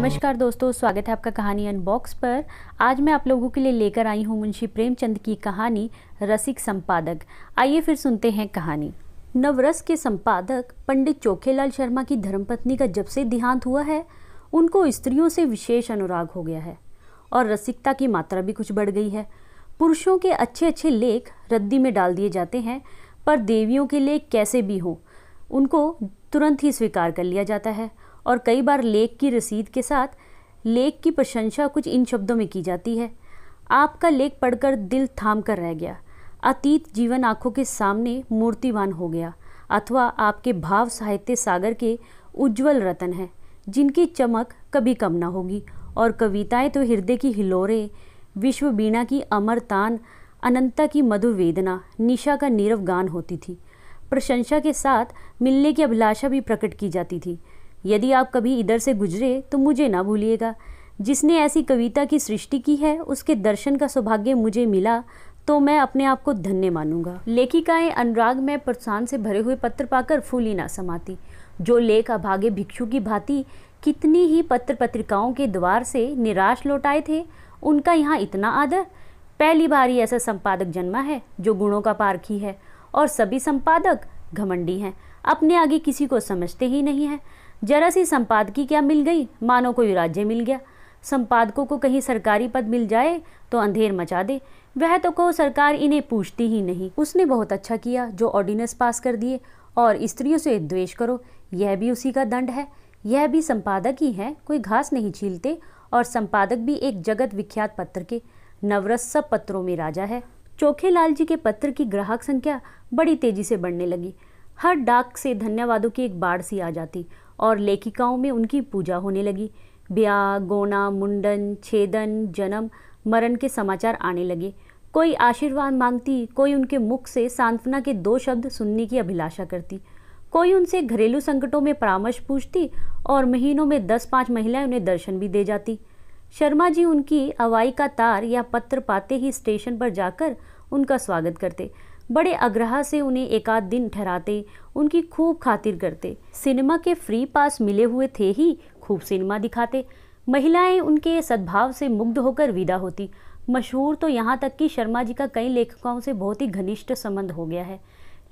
नमस्कार दोस्तों स्वागत है आपका कहानी अनबॉक्स पर आज मैं आप लोगों के लिए लेकर आई हूँ मुंशी प्रेमचंद की कहानी रसिक संपादक आइए फिर सुनते हैं कहानी नवरस के संपादक पंडित चोखेलाल शर्मा की धर्मपत्नी का जब से देहांत हुआ है उनको स्त्रियों से विशेष अनुराग हो गया है और रसिकता की मात्रा भी कुछ बढ़ गई है पुरुषों के अच्छे अच्छे लेख रद्दी में डाल दिए जाते हैं पर देवियों के लेख कैसे भी हों उनको तुरंत ही स्वीकार कर लिया जाता है और कई बार लेख की रसीद के साथ लेख की प्रशंसा कुछ इन शब्दों में की जाती है आपका लेख पढ़कर दिल थाम कर रह गया अतीत जीवन आँखों के सामने मूर्तिवान हो गया अथवा आपके भाव साहित्य सागर के उज्जवल रतन हैं जिनकी चमक कभी कम ना होगी और कविताएं तो हृदय की हिलोरे विश्व बीणा की अमर तान अनंता की मधुर वेदना निशा का नीरव गान होती थी प्रशंसा के साथ मिलने की अभिलाषा भी प्रकट की जाती थी यदि आप कभी इधर से गुजरे तो मुझे ना भूलिएगा जिसने ऐसी कविता की सृष्टि की है उसके दर्शन का सौभाग्य मुझे मिला तो मैं अपने आप को धन्य मानूंगा लेखिकाएं अनुराग में प्रोत्साहन से भरे हुए पत्र पाकर फूली ना समाती जो लेख अभागे भिक्षु की भांति कितनी ही पत्र पत्रिकाओं के द्वार से निराश लौटाए थे उनका यहाँ इतना आदर पहली बार ही ऐसा संपादक जन्मा है जो गुणों का पारखी है और सभी संपादक घमंडी हैं अपने आगे किसी को समझते ही नहीं हैं जरा सी संपादकी क्या मिल गई मानो कोई राज्य मिल गया संपादकों को कहीं सरकारी पद मिल जाए तो अंधेर मचा दे वह तो को सरकार इन्हें पूछती ही नहीं उसने बहुत अच्छा किया जो ऑर्डिनेंस पास कर दिए और स्त्रियों से द्वेष करो यह भी उसी का दंड है यह भी संपादक ही है कोई घास नहीं छीलते और संपादक भी एक जगत विख्यात पत्र के नवरस सब पत्रों में राजा है चोखे लाल जी के पत्र की ग्राहक संख्या बड़ी तेजी से बढ़ने लगी हर डाक से धन्यवादों की एक बाढ़ सी आ जाती और लेखिकाओं में उनकी पूजा होने लगी ब्याह गोना मुंडन छेदन जन्म मरण के समाचार आने लगे कोई आशीर्वाद मांगती कोई उनके मुख से सांत्वना के दो शब्द सुनने की अभिलाषा करती कोई उनसे घरेलू संकटों में परामर्श पूछती और महीनों में दस पाँच महिलाएं उन्हें दर्शन भी दे जाती शर्मा जी उनकी अवाई का तार या पत्र पाते ही स्टेशन पर जाकर उनका स्वागत करते बड़े आग्रह से उन्हें एकाध दिन ठहराते उनकी खूब खातिर करते सिनेमा के फ्री पास मिले हुए थे ही खूब सिनेमा दिखाते महिलाएं उनके सद्भाव से मुग्ध होकर विदा होती मशहूर तो यहाँ तक कि शर्मा जी का कई लेखकों से बहुत ही घनिष्ठ संबंध हो गया है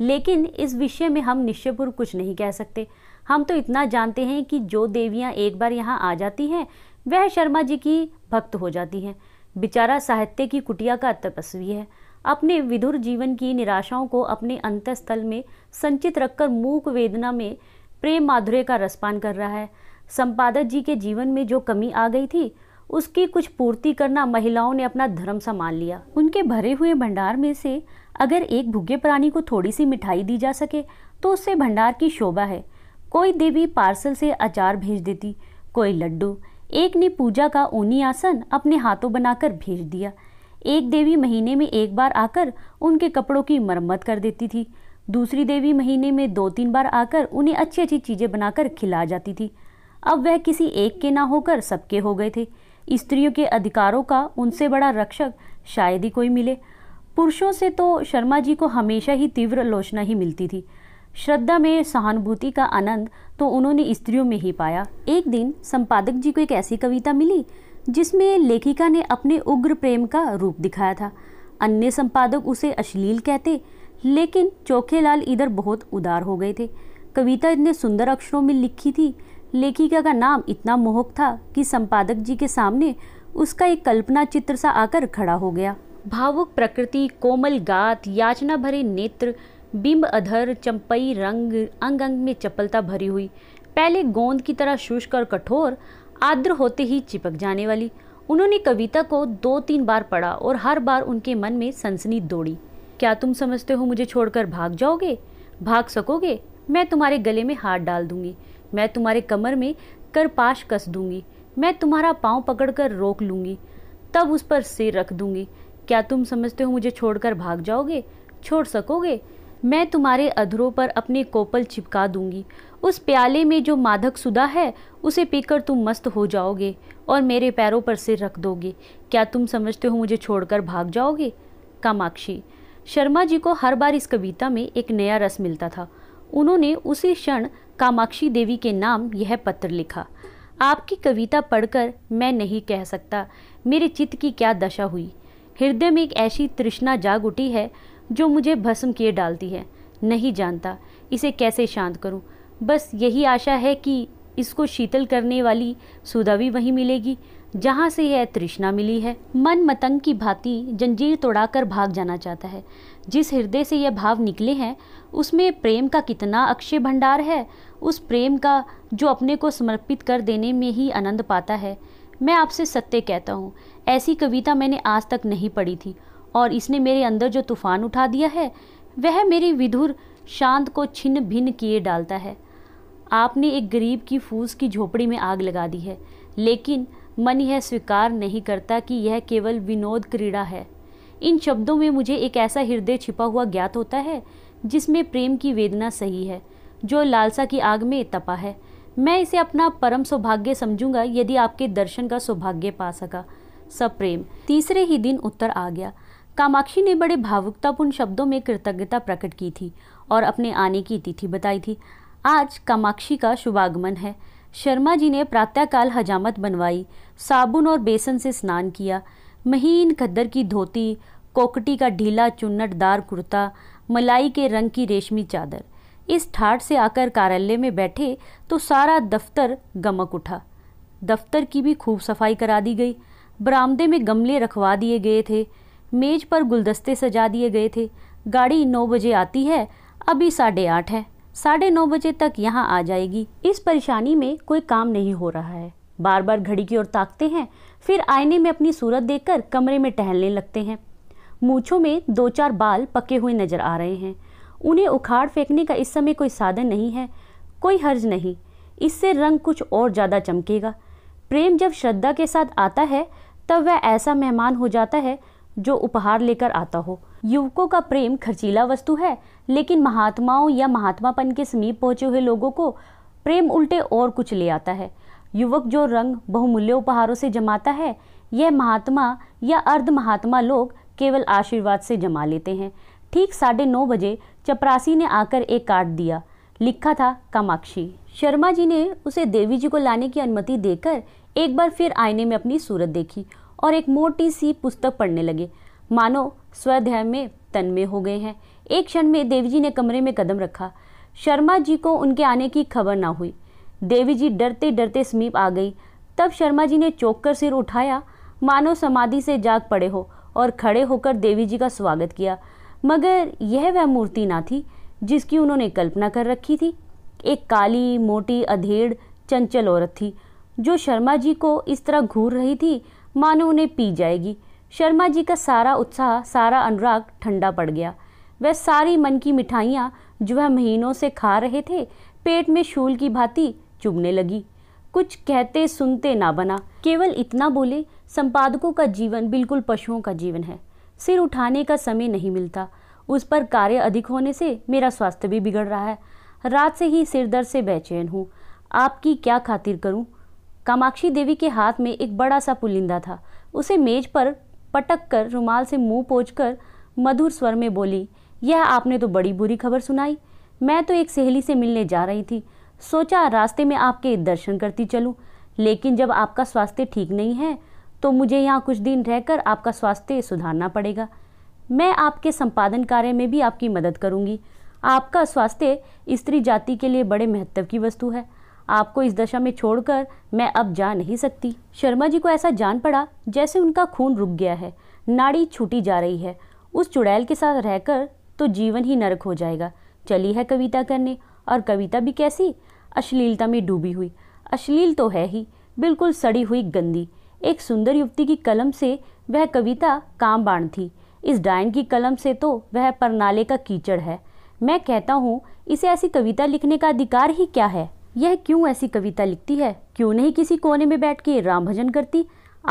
लेकिन इस विषय में हम निश्चयपूर्व कुछ नहीं कह सकते हम तो इतना जानते हैं कि जो देवियाँ एक बार यहाँ आ जाती हैं वह शर्मा जी की भक्त हो जाती हैं बेचारा साहित्य की कुटिया का तपस्वी है अपने विदुर जीवन की निराशाओं को अपने अंतस्थल में संचित रखकर मूक वेदना में प्रेम माधुर्य का रसपान कर रहा है संपादक जी के जीवन में जो कमी आ गई थी उसकी कुछ पूर्ति करना महिलाओं ने अपना धर्म संभाल लिया उनके भरे हुए भंडार में से अगर एक भुगे प्राणी को थोड़ी सी मिठाई दी जा सके तो उससे भंडार की शोभा है कोई देवी पार्सल से अचार भेज देती कोई लड्डू एक ने पूजा का ऊनी आसन अपने हाथों बनाकर भेज दिया एक देवी महीने में एक बार आकर उनके कपड़ों की मरम्मत कर देती थी दूसरी देवी महीने में दो तीन बार आकर उन्हें अच्छी अच्छी चीज़ें बनाकर खिला जाती थी अब वह किसी एक के ना होकर सबके हो गए थे स्त्रियों के अधिकारों का उनसे बड़ा रक्षक शायद ही कोई मिले पुरुषों से तो शर्मा जी को हमेशा ही तीव्र लोचना ही मिलती थी श्रद्धा में सहानुभूति का आनंद तो उन्होंने स्त्रियों में ही पाया एक दिन संपादक जी को एक ऐसी कविता मिली जिसमें लेखिका ने अपने उग्र प्रेम का रूप दिखाया था अन्य संपादक उसे अश्लील कहते लेकिन चोखेलाल इधर बहुत उदार हो गए थे कविता इतने सुंदर अक्षरों में लिखी थी लेखिका का नाम इतना मोहक था कि संपादक जी के सामने उसका एक कल्पना चित्र सा आकर खड़ा हो गया भावुक प्रकृति कोमल गात याचना भरे नेत्र बिंब अधर चंपई रंग अंग अंग में चपलता भरी हुई पहले गोंद की तरह शुष्क और कठोर आर्द्र होते ही चिपक जाने वाली उन्होंने कविता को दो तीन बार पढ़ा और हर बार उनके मन में सनसनी दौड़ी क्या तुम समझते हो मुझे छोड़कर भाग जाओगे भाग सकोगे मैं तुम्हारे गले में हाथ डाल दूंगी मैं तुम्हारे कमर में करपाश कस दूंगी मैं तुम्हारा पाँव पकड़कर रोक लूंगी तब उस पर सिर रख दूंगी क्या तुम समझते हो मुझे छोड़कर भाग जाओगे छोड़ सकोगे मैं तुम्हारे अधरों पर अपने कोपल चिपका दूंगी उस प्याले में जो माधक सुदा है उसे पीकर तुम मस्त हो जाओगे और मेरे पैरों पर सिर रख दोगे क्या तुम समझते हो मुझे छोड़कर भाग जाओगे कामाक्षी शर्मा जी को हर बार इस कविता में एक नया रस मिलता था उन्होंने उसी क्षण कामाक्षी देवी के नाम यह पत्र लिखा आपकी कविता पढ़कर मैं नहीं कह सकता मेरे चित्त की क्या दशा हुई हृदय में एक ऐसी तृष्णा जाग उठी है जो मुझे भस्म किए डालती है नहीं जानता इसे कैसे शांत करूं बस यही आशा है कि इसको शीतल करने वाली सुधा भी वहीं मिलेगी जहाँ से यह तृष्णा मिली है मन मतंग की भांति जंजीर तोड़ाकर भाग जाना चाहता है जिस हृदय से यह भाव निकले हैं उसमें प्रेम का कितना अक्षय भंडार है उस प्रेम का जो अपने को समर्पित कर देने में ही आनंद पाता है मैं आपसे सत्य कहता हूँ ऐसी कविता मैंने आज तक नहीं पढ़ी थी और इसने मेरे अंदर जो तूफान उठा दिया है वह मेरी विधुर शांत को छिन्न भिन्न किए डालता है आपने एक गरीब की फूस की झोपड़ी में आग लगा दी है लेकिन मन यह स्वीकार नहीं करता कि यह केवल विनोद क्रीड़ा है इन शब्दों में मुझे एक ऐसा हृदय छिपा हुआ ज्ञात होता है जिसमें प्रेम की वेदना सही है जो लालसा की आग में तपा है मैं इसे अपना परम सौभाग्य समझूंगा यदि आपके दर्शन का सौभाग्य पा सका सब प्रेम तीसरे ही दिन उत्तर आ गया कामाक्षी ने बड़े भावुकतापूर्ण शब्दों में कृतज्ञता प्रकट की थी और अपने आने की तिथि बताई थी आज कामाक्षी का शुभागमन है शर्मा जी ने प्रातःकाल हजामत बनवाई साबुन और बेसन से स्नान किया महीन खद्दर की धोती कोकटी का ढीला चुन्नटदार कुर्ता मलाई के रंग की रेशमी चादर इस ठाट से आकर कार्यालय में बैठे तो सारा दफ्तर गमक उठा दफ्तर की भी खूब सफाई करा दी गई बरामदे में गमले रखवा दिए गए थे मेज पर गुलदस्ते सजा दिए गए थे गाड़ी नौ बजे आती है अभी साढ़े आठ है साढ़े नौ बजे तक यहाँ आ जाएगी इस परेशानी में कोई काम नहीं हो रहा है बार बार घड़ी की ओर ताकते हैं फिर आईने में अपनी सूरत देखकर कमरे में टहलने लगते हैं मूछों में दो चार बाल पके हुए नजर आ रहे हैं उन्हें उखाड़ फेंकने का इस समय कोई साधन नहीं है कोई हर्ज नहीं इससे रंग कुछ और ज़्यादा चमकेगा प्रेम जब श्रद्धा के साथ आता है तब वह ऐसा मेहमान हो जाता है जो उपहार लेकर आता हो युवकों का प्रेम खर्चीला वस्तु है लेकिन महात्माओं या महात्मापन के समीप पहुंचे हुए लोगों को प्रेम उल्टे और कुछ ले आता है युवक जो रंग बहुमूल्य उपहारों से जमाता है यह महात्मा या अर्ध महात्मा लोग केवल आशीर्वाद से जमा लेते हैं ठीक साढ़े नौ बजे चपरासी ने आकर एक कार्ड दिया लिखा था कामाक्षी शर्मा जी ने उसे देवी जी को लाने की अनुमति देकर एक बार फिर आईने में अपनी सूरत देखी और एक मोटी सी पुस्तक पढ़ने लगे मानो स्वध्याय में तन्मय हो गए हैं एक क्षण में देवी जी ने कमरे में कदम रखा शर्मा जी को उनके आने की खबर ना हुई देवी जी डरते डरते समीप आ गई तब शर्मा जी ने चौक कर सिर उठाया मानो समाधि से जाग पड़े हो और खड़े होकर देवी जी का स्वागत किया मगर यह वह मूर्ति ना थी जिसकी उन्होंने कल्पना कर रखी थी एक काली मोटी अधेड़ चंचल औरत थी जो शर्मा जी को इस तरह घूर रही थी मानो उन्हें पी जाएगी शर्मा जी का सारा उत्साह सारा अनुराग ठंडा पड़ गया वह सारी मन की मिठाइयाँ जो वह महीनों से खा रहे थे पेट में शूल की भांति चुभने लगी कुछ कहते सुनते ना बना केवल इतना बोले संपादकों का जीवन बिल्कुल पशुओं का जीवन है सिर उठाने का समय नहीं मिलता उस पर कार्य अधिक होने से मेरा स्वास्थ्य भी बिगड़ रहा है रात से ही सिर दर्द से बेचैन हूँ आपकी क्या खातिर करूँ कामाक्षी देवी के हाथ में एक बड़ा सा पुलिंदा था उसे मेज पर पटक कर रुमाल से मुंह कर मधुर स्वर में बोली यह आपने तो बड़ी बुरी खबर सुनाई मैं तो एक सहेली से मिलने जा रही थी सोचा रास्ते में आपके दर्शन करती चलूँ लेकिन जब आपका स्वास्थ्य ठीक नहीं है तो मुझे यहाँ कुछ दिन रहकर आपका स्वास्थ्य सुधारना पड़ेगा मैं आपके संपादन कार्य में भी आपकी मदद करूँगी आपका स्वास्थ्य स्त्री जाति के लिए बड़े महत्व की वस्तु है आपको इस दशा में छोड़कर मैं अब जा नहीं सकती शर्मा जी को ऐसा जान पड़ा जैसे उनका खून रुक गया है नाड़ी छूटी जा रही है उस चुड़ैल के साथ रहकर तो जीवन ही नरक हो जाएगा चली है कविता करने और कविता भी कैसी अश्लीलता में डूबी हुई अश्लील तो है ही बिल्कुल सड़ी हुई गंदी एक सुंदर युवती की कलम से वह कविता काम बाण थी इस डायन की कलम से तो वह परनाले का कीचड़ है मैं कहता हूँ इसे ऐसी कविता लिखने का अधिकार ही क्या है यह क्यों ऐसी कविता लिखती है क्यों नहीं किसी कोने में बैठ के राम भजन करती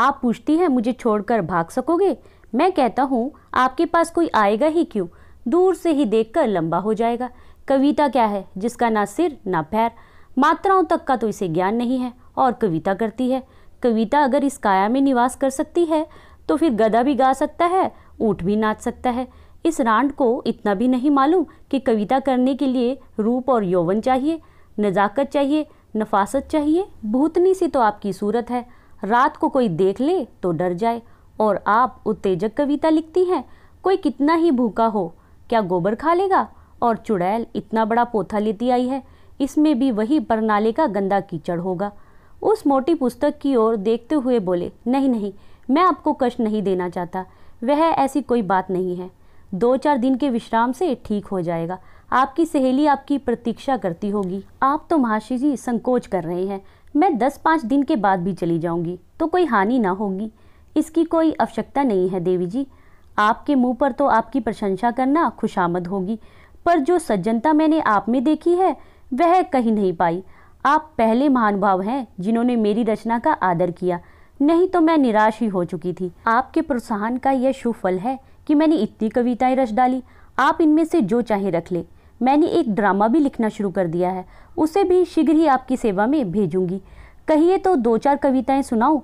आप पूछती हैं मुझे छोड़कर भाग सकोगे मैं कहता हूँ आपके पास कोई आएगा ही क्यों दूर से ही देखकर लंबा हो जाएगा कविता क्या है जिसका ना सिर ना पैर मात्राओं तक का तो इसे ज्ञान नहीं है और कविता करती है कविता अगर इस काया में निवास कर सकती है तो फिर गधा भी गा सकता है ऊँट भी नाच सकता है इस रांड को इतना भी नहीं मालूम कि कविता करने के लिए रूप और यौवन चाहिए नज़ाकत चाहिए नफासत चाहिए भूतनी सी तो आपकी सूरत है रात को कोई देख ले तो डर जाए और आप उत्तेजक कविता लिखती हैं कोई कितना ही भूखा हो क्या गोबर खा लेगा और चुड़ैल इतना बड़ा पोथा लेती आई है इसमें भी वही परनाले का गंदा कीचड़ होगा उस मोटी पुस्तक की ओर देखते हुए बोले नहीं नहीं मैं आपको कष्ट नहीं देना चाहता वह ऐसी कोई बात नहीं है दो चार दिन के विश्राम से ठीक हो जाएगा आपकी सहेली आपकी प्रतीक्षा करती होगी आप तो महाशी जी संकोच कर रहे हैं मैं दस पाँच दिन के बाद भी चली जाऊंगी तो कोई हानि ना होगी इसकी कोई आवश्यकता नहीं है देवी जी आपके मुंह पर तो आपकी प्रशंसा करना खुशामद होगी पर जो सज्जनता मैंने आप में देखी है वह कहीं नहीं पाई आप पहले महानुभाव हैं जिन्होंने मेरी रचना का आदर किया नहीं तो मैं निराश ही हो चुकी थी आपके प्रोत्साहन का यह शुभ फल है कि मैंने इतनी कविताएं रच डाली आप इनमें से जो चाहे रख ले मैंने एक ड्रामा भी लिखना शुरू कर दिया है उसे भी शीघ्र ही आपकी सेवा में भेजूंगी कहिए तो दो चार कविताएं सुनाऊं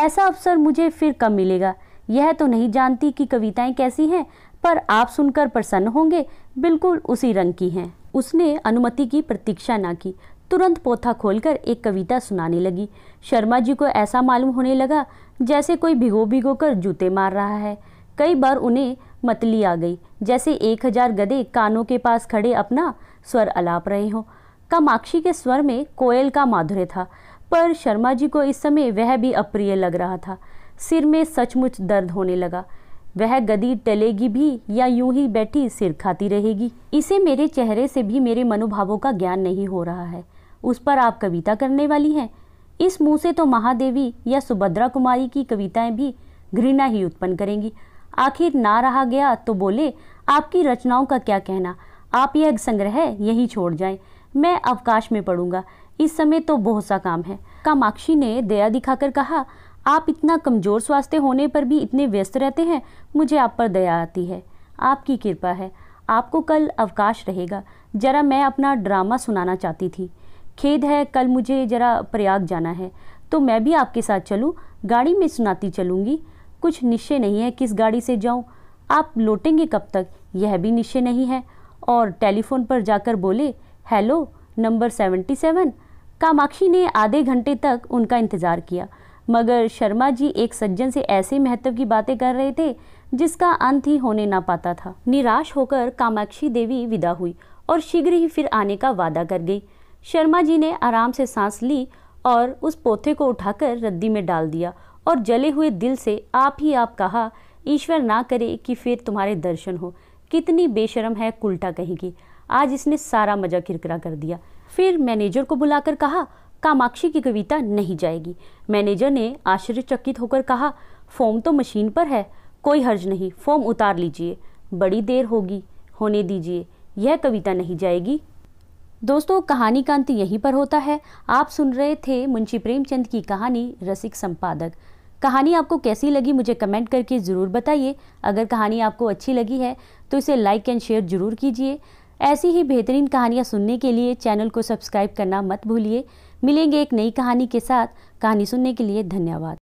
ऐसा अवसर मुझे फिर कब मिलेगा यह तो नहीं जानती कि कविताएं कैसी हैं पर आप सुनकर प्रसन्न होंगे बिल्कुल उसी रंग की हैं उसने अनुमति की प्रतीक्षा ना की तुरंत पोथा खोलकर एक कविता सुनाने लगी शर्मा जी को ऐसा मालूम होने लगा जैसे कोई भिगो भिगो कर जूते मार रहा है कई बार उन्हें मतली आ गई जैसे एक हजार गधे कानों के पास खड़े अपना स्वर अलाप रहे हों कामाक्षी के स्वर में कोयल का माधुर्य था पर शर्मा जी को इस समय वह भी अप्रिय लग रहा था सिर में सचमुच दर्द होने लगा वह गदी टलेगी भी या यूं ही बैठी सिर खाती रहेगी इसे मेरे चेहरे से भी मेरे मनोभावों का ज्ञान नहीं हो रहा है उस पर आप कविता करने वाली हैं इस मुंह से तो महादेवी या सुभद्रा कुमारी की कविताएं भी घृणा ही उत्पन्न करेंगी आखिर ना रहा गया तो बोले आपकी रचनाओं का क्या कहना आप यह संग्रह यहीं छोड़ जाएं मैं अवकाश में पढ़ूंगा इस समय तो बहुत सा काम है कामाक्षी ने दया दिखाकर कहा आप इतना कमज़ोर स्वास्थ्य होने पर भी इतने व्यस्त रहते हैं मुझे आप पर दया आती है आपकी कृपा है आपको कल अवकाश रहेगा ज़रा मैं अपना ड्रामा सुनाना चाहती थी खेद है कल मुझे ज़रा प्रयाग जाना है तो मैं भी आपके साथ चलूँ गाड़ी में सुनाती चलूँगी कुछ निश्चय नहीं है किस गाड़ी से जाऊं आप लौटेंगे कब तक यह भी निश्चय नहीं है और टेलीफोन पर जाकर बोले hello number seventy seven Kamakshi ने आधे घंटे तक उनका इंतज़ार किया मगर शर्मा जी एक सज्जन से ऐसे महत्व की बातें कर रहे थे जिसका अंत ही होने ना पाता था निराश होकर कामाक्षी देवी विदा हुई और शीघ्र ही फिर आने का वादा कर गई शर्मा जी ने आराम से सांस ली और उस पोथे को उठाकर रद्दी में डाल दिया और जले हुए दिल से आप ही आप कहा ईश्वर ना करे कि फिर तुम्हारे दर्शन हो कितनी बेशरम है कुल्टा कहेगी आज इसने सारा मजा किरकिरा कर दिया फिर मैनेजर को बुलाकर कहा कामाक्षी की कविता नहीं जाएगी मैनेजर ने आश्चर्यचकित होकर कहा फॉर्म तो मशीन पर है कोई हर्ज नहीं फॉर्म उतार लीजिए बड़ी देर होगी होने दीजिए यह कविता नहीं जाएगी दोस्तों कहानी का अंत यहीं पर होता है आप सुन रहे थे मुंशी प्रेमचंद की कहानी रसिक संपादक कहानी आपको कैसी लगी मुझे कमेंट करके ज़रूर बताइए अगर कहानी आपको अच्छी लगी है तो इसे लाइक एंड शेयर ज़रूर कीजिए ऐसी ही बेहतरीन कहानियाँ सुनने के लिए चैनल को सब्सक्राइब करना मत भूलिए मिलेंगे एक नई कहानी के साथ कहानी सुनने के लिए धन्यवाद